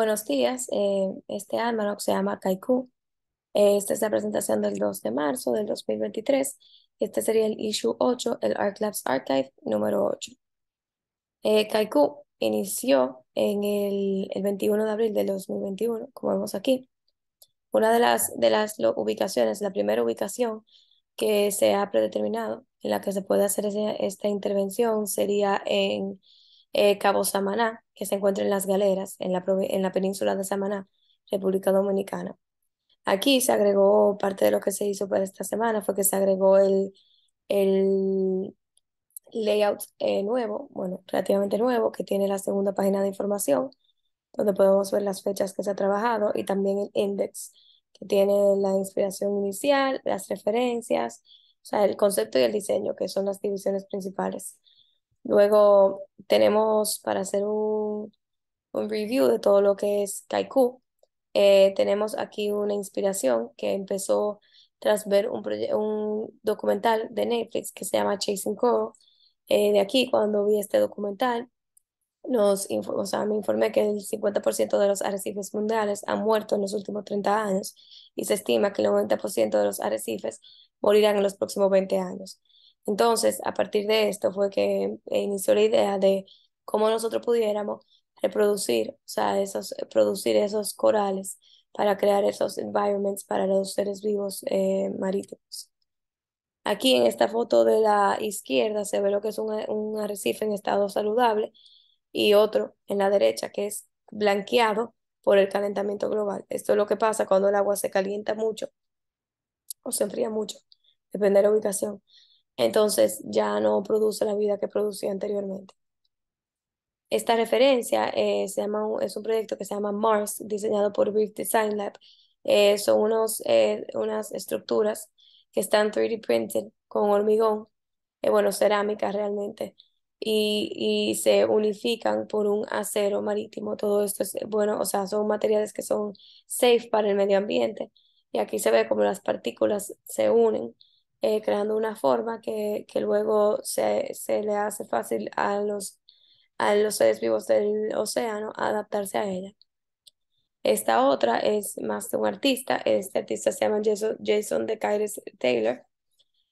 Buenos días, eh, este almanac se llama Kaiku. Eh, esta es la presentación del 2 de marzo del 2023. Este sería el issue 8, el Art Labs Archive número 8. Eh, Kaiku inició en el, el, 21 de abril del 2021, como vemos aquí. Una de las, de las ubicaciones, la primera ubicación que se ha predeterminado en la que se puede hacer esta intervención sería en eh, Cabo Samaná, que se encuentra en las Galeras, en la, península de Samaná, República Dominicana. Aquí se agregó, parte de lo que se hizo para esta semana fue que se agregó el, el layout eh, nuevo, bueno, relativamente nuevo, que tiene la segunda página de información, donde podemos ver las fechas que se ha trabajado y también el index, que tiene la inspiración inicial, las referencias, o sea, el concepto y el diseño, que son las divisiones principales Luego tenemos para hacer un, review de todo lo que es Kaiku. Eh, tenemos aquí una inspiración que empezó tras ver un, documental de Netflix que se llama Chasing Coral. Eh, de aquí, cuando vi este documental, nos me informé que el 50% de los arrecifes mundiales han muerto en los últimos 30 años y se estima que el 90% de los arrecifes morirán en los próximos 20 años. Entonces, a partir de esto fue que eh, inició la idea de cómo nosotros pudiéramos reproducir, o sea, esos, eh, producir esos corales para crear esos environments para los seres vivos eh, marítimos. Aquí en esta foto de la izquierda se ve lo que es un arrecife en estado saludable y otro en la derecha que es blanqueado por el calentamiento global. Esto es lo que pasa cuando el agua se calienta mucho o se enfría mucho, depende de la ubicación. Entonces ya no produce la vida que producía anteriormente. Esta referencia eh, se llama, es un proyecto que se llama Mars, diseñado por Brief Design Lab. Eh, son unos, eh, unas estructuras que están 3D printed con hormigón, bueno, cerámica realmente, y, y, se unifican por un acero marítimo. Todo esto es, bueno, o sea, son materiales que son safe para el medio ambiente. Y aquí se ve como las partículas se unen eh, creando una forma que, luego se, le hace fácil a los, a los seres vivos del océano adaptarse a ella. Esta otra es más de un artista, este artista se llama Jason, Jason de Kyres Taylor.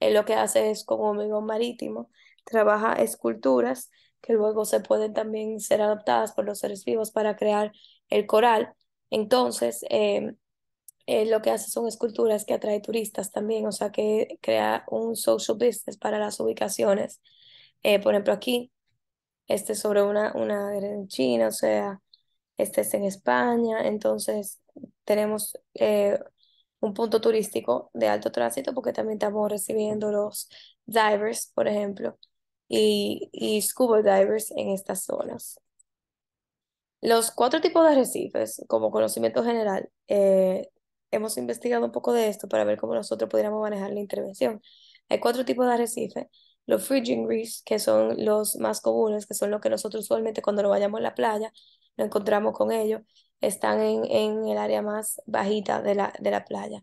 Él lo que hace es como hormigón marítimo, trabaja esculturas que luego se pueden también ser adaptadas por los seres vivos para crear el coral. Entonces, em, eh, lo que hace son esculturas que atrae turistas también, o sea que crea un social business para las ubicaciones. Eh, por ejemplo, aquí, este sobre una, una en China, o sea, este es en España, entonces tenemos eh, un punto turístico de alto tránsito porque también estamos recibiendo los divers, por ejemplo, y, scuba divers en estas zonas. Los cuatro tipos de arrecifes, como conocimiento general, eh, hemos investigado un poco de esto para ver cómo nosotros pudiéramos manejar la intervención. Hay cuatro tipos de arrecifes: Los fridging reefs, que son los más comunes, que son los que nosotros usualmente cuando lo vayamos a la playa, lo encontramos con ellos, están en, el área más bajita de la, de la playa.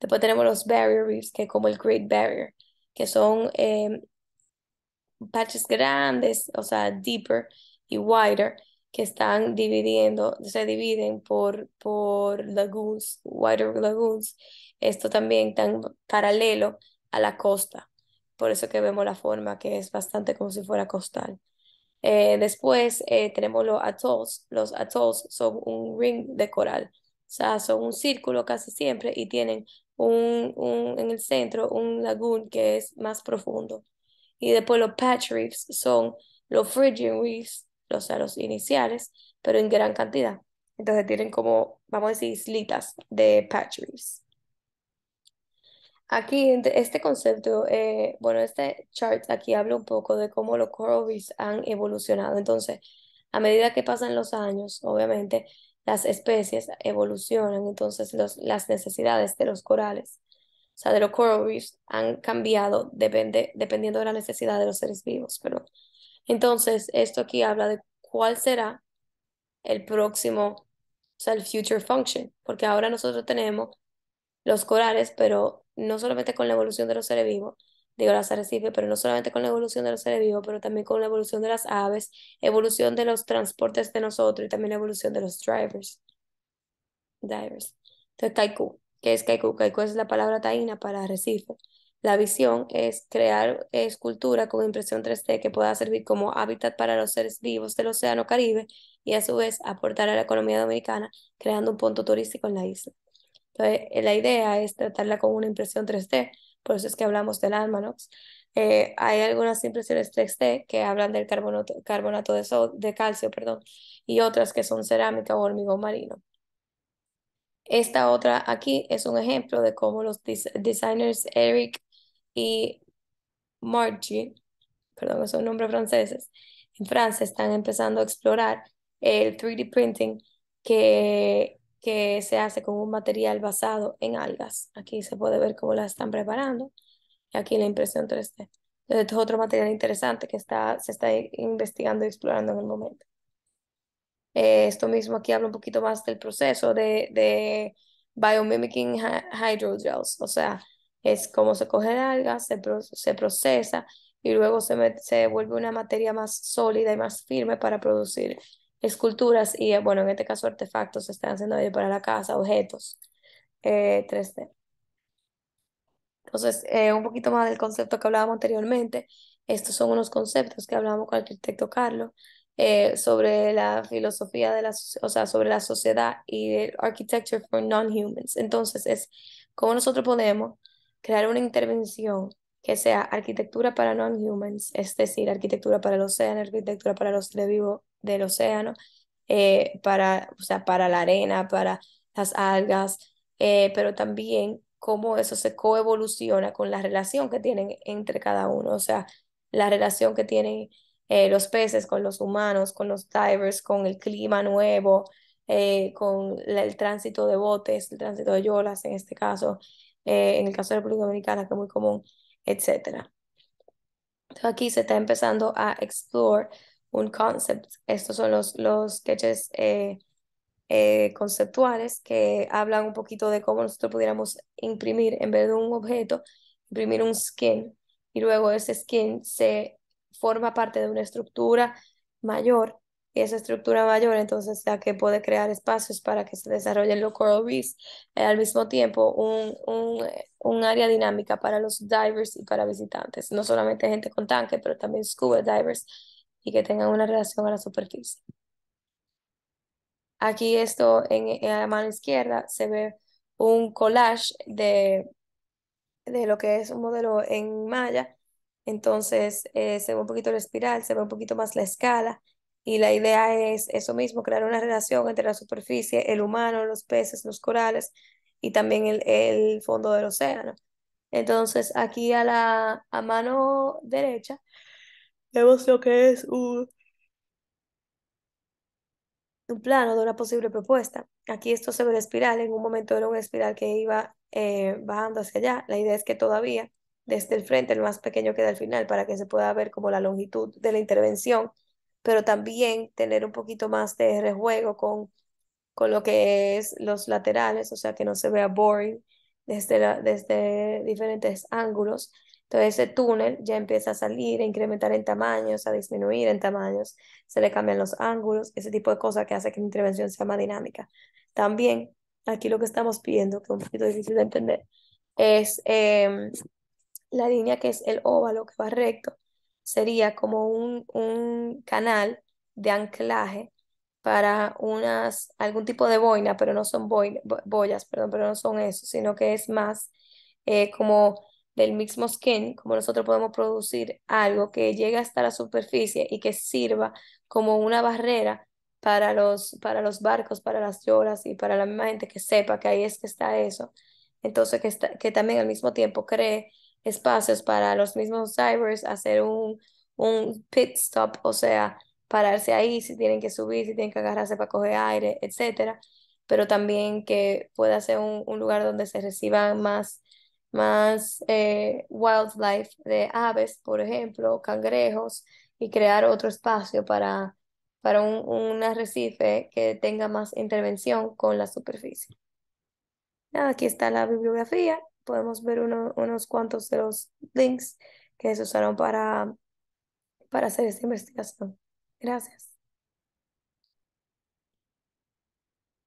Después tenemos los barrier reefs, que es como el Great Barrier, que son eh, patches grandes, o sea, deeper y wider, que están dividiendo, se dividen por, por lagoons, wider lagoons, esto también tan paralelo a la costa. Por eso que vemos la forma que es bastante como si fuera costal. Eh, después eh, tenemos los atolls. Los atolls son un ring de coral. O sea, son un círculo casi siempre y tienen un, en el centro un lagoon que es más profundo. Y después los patch reefs son los fringing reefs, los sea, los iniciales, pero en gran cantidad. Entonces tienen como, vamos a decir, islitas de patcheries. Aquí, este concepto, eh, bueno, este chart aquí habla un poco de cómo los coral reefs han evolucionado. Entonces, a medida que pasan los años, obviamente, las especies evolucionan, entonces las necesidades de los corales, o sea, de los coral reefs, han cambiado depende, dependiendo de la necesidad de los seres vivos, pero entonces, esto aquí habla de cuál será el próximo, o sea, el future function, porque ahora nosotros tenemos los corales, pero no solamente con la evolución de los seres vivos, digo las arrecifes, pero no solamente con la evolución de los seres vivos, pero también con la evolución de las aves, evolución de los transportes de nosotros y también la evolución de los drivers. Divers. Entonces, kaiku. ¿Qué es kaiku? Kaiku es la palabra taína para arrecife. La visión es crear escultura con impresión 3D que pueda servir como hábitat para los seres vivos del Océano Caribe y a su vez aportar a la economía dominicana creando un punto turístico en la isla. Entonces, eh, la idea es tratarla con una impresión 3D, por eso es que hablamos del Almanox. Eh, hay algunas impresiones 3D que hablan del carbonato, de, de calcio perdón, y otras que son cerámica o hormigón marino. Esta otra aquí es un ejemplo de cómo los designers Eric y Margie, perdón, son nombres franceses, en Francia están empezando a explorar el 3D printing que, que se hace con un material basado en algas. Aquí se puede ver cómo la están preparando y aquí la impresión 3D. otro material interesante que está, se está investigando y explorando en el momento. Eh, esto mismo aquí habla un poquito más del proceso de, de biomimicking hydrogels, o sea, es como se coge de algas, se, procesa y luego se, se vuelve una materia más sólida y más firme para producir esculturas y, eh, bueno, en este caso artefactos se están haciendo para la casa, objetos 3D. Eh, Entonces, eh, un poquito más del concepto que hablábamos anteriormente. Estos son unos conceptos que hablábamos con el arquitecto Carlos sobre la filosofía de la, o sea, sobre la sociedad y el architecture for non-humans. Entonces, es cómo nosotros podemos crear una intervención que sea arquitectura para non-humans, es decir, arquitectura para el océano, arquitectura para los seres vivos del océano, eh, para, o sea, para la arena, para las algas, eh, pero también cómo eso se coevoluciona con la relación que tienen entre cada uno, o sea, la relación que tienen eh, los peces con los humanos, con los divers, con el clima nuevo, con el tránsito de botes, el tránsito de yolas en este caso, eh, en el caso de la República Dominicana, que es muy común, etc. aquí se está empezando a explorar un concept. Estos son los, los sketches eh, eh, conceptuales que hablan un poquito de cómo nosotros pudiéramos imprimir, en vez de un objeto, imprimir un skin. Y luego ese skin se forma parte de una estructura mayor esa estructura mayor, entonces ya que puede crear espacios para que se desarrollen los coral reefs, eh, al mismo tiempo un, un, un, área dinámica para los divers y para visitantes, no solamente gente con tanque, pero también scuba divers y que tengan una relación a la superficie. Aquí esto en, la mano izquierda se ve un collage de, de lo que es un modelo en malla, entonces eh, se ve un poquito la espiral, se ve un poquito más la escala y la idea es eso mismo, crear una relación entre la superficie, el humano, los peces, los corales y también el, fondo del océano. Entonces, aquí a la a mano derecha vemos lo que es un, un plano de una posible propuesta. Aquí esto se ve en espiral, en un momento era una espiral que iba eh, bajando hacia allá. La idea es que todavía desde el frente, el más pequeño queda al final para que se pueda ver como la longitud de la intervención pero también tener un poquito más de rejuego con, con lo que es los laterales, o sea, que no se vea boring desde, desde diferentes ángulos. Entonces ese túnel ya empieza a salir, a incrementar en tamaños, a disminuir en tamaños, se le cambian los ángulos, ese tipo de cosas que hace que la intervención sea más dinámica. También aquí lo que estamos pidiendo, que es un poquito difícil de entender, es em, la línea que es el óvalo que va recto sería como un, un canal de anclaje para unas, algún tipo de boina, pero no son boyas, perdón, pero no son eso, sino que es más eh, como del mismo skin, como nosotros podemos producir algo que llegue hasta la superficie y que sirva como una barrera para los, para los barcos, para las lloras y para la misma gente que sepa que ahí es que está eso. Entonces, que, que también al mismo tiempo cree espacios para los mismos divers hacer un, un pit stop, o sea, pararse ahí si tienen que subir, si tienen que agarrarse para coger aire, etcétera, pero también que pueda ser un, lugar donde se reciban más, más eh, wildlife de aves, por ejemplo, cangrejos, y crear otro espacio para, para un, un arrecife que tenga más intervención con la superficie. Nada, aquí está la bibliografía podemos ver uno, unos cuantos de los links que se usaron para, para hacer esta investigación. Gracias.